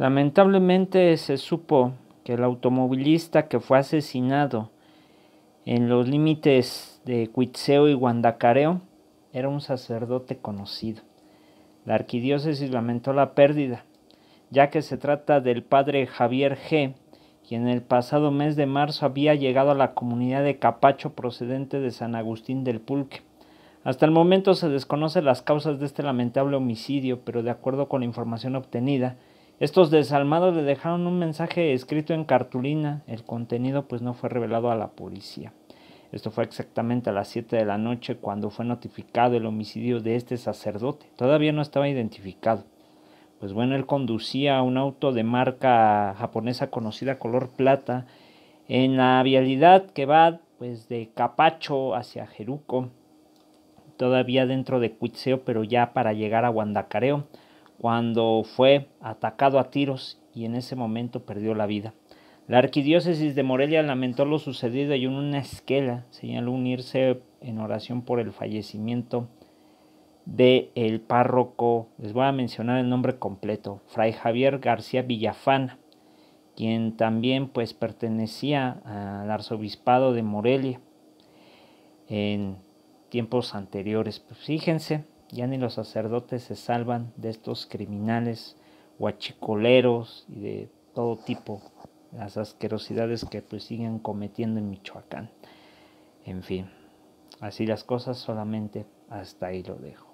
Lamentablemente se supo que el automovilista que fue asesinado en los límites de Cuitzeo y Guandacareo era un sacerdote conocido. La arquidiócesis lamentó la pérdida, ya que se trata del padre Javier G., quien el pasado mes de marzo había llegado a la comunidad de Capacho procedente de San Agustín del Pulque. Hasta el momento se desconocen las causas de este lamentable homicidio, pero de acuerdo con la información obtenida, estos desalmados le dejaron un mensaje escrito en cartulina. El contenido pues no fue revelado a la policía. Esto fue exactamente a las 7 de la noche cuando fue notificado el homicidio de este sacerdote. Todavía no estaba identificado. Pues bueno, él conducía un auto de marca japonesa conocida color plata en la vialidad que va pues de Capacho hacia Jeruco, todavía dentro de Cuitseo, pero ya para llegar a Guandacareo cuando fue atacado a tiros y en ese momento perdió la vida. La arquidiócesis de Morelia lamentó lo sucedido y en una esquela señaló unirse en oración por el fallecimiento del el párroco, les voy a mencionar el nombre completo, Fray Javier García Villafana, quien también pues pertenecía al arzobispado de Morelia en tiempos anteriores. Pues, fíjense, ya ni los sacerdotes se salvan de estos criminales guachicoleros y de todo tipo, las asquerosidades que pues siguen cometiendo en Michoacán. En fin, así las cosas solamente hasta ahí lo dejo.